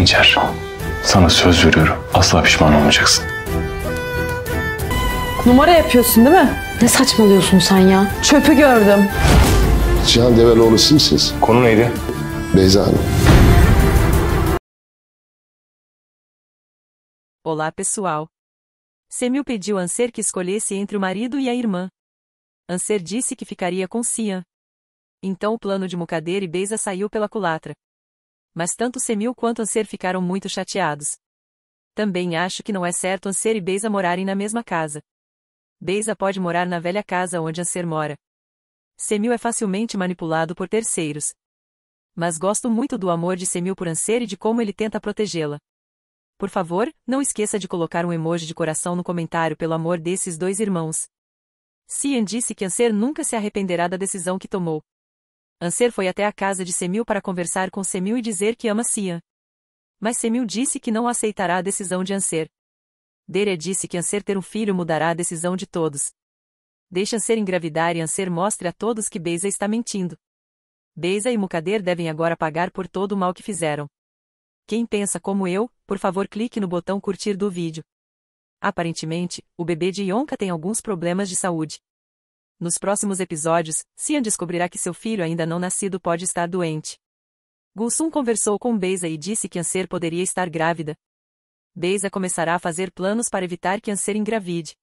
Hançer. Sana söz veriyorum. Asla pişman olmayacaksın. Numara yapıyorsun değil mi? Ne saçmalıyorsun sen ya? Çöpü gördüm. Cihan Develoğlu siz misiniz? Konu neydi? Beyza Hanım. Olá, pessoal. Semil pediu a Anser que escolhesse entre o marido e a irmã. Anser disse que ficaria com Cian. Então o plano de Mukader e Beza saiu pela culatra mas tanto Semil quanto Anser ficaram muito chateados. Também acho que não é certo Anser e Beisa morarem na mesma casa. Beisa pode morar na velha casa onde Anser mora. Semil é facilmente manipulado por terceiros. Mas gosto muito do amor de Semil por Anser e de como ele tenta protegê-la. Por favor, não esqueça de colocar um emoji de coração no comentário pelo amor desses dois irmãos. Cian disse que Anser nunca se arrependerá da decisão que tomou. Anser foi até a casa de Semil para conversar com Semil e dizer que ama Cia. Mas Semil disse que não aceitará a decisão de Anser. Dere disse que Anser ter um filho mudará a decisão de todos. Deixa Anser engravidar e Anser mostre a todos que Beza está mentindo. Beza e Mukader devem agora pagar por todo o mal que fizeram. Quem pensa como eu, por favor clique no botão curtir do vídeo. Aparentemente, o bebê de Yonka tem alguns problemas de saúde. Nos próximos episódios, Cian descobrirá que seu filho ainda não nascido pode estar doente. Gulsum conversou com Beisa e disse que Anser poderia estar grávida. Beisa começará a fazer planos para evitar que Anser engravide.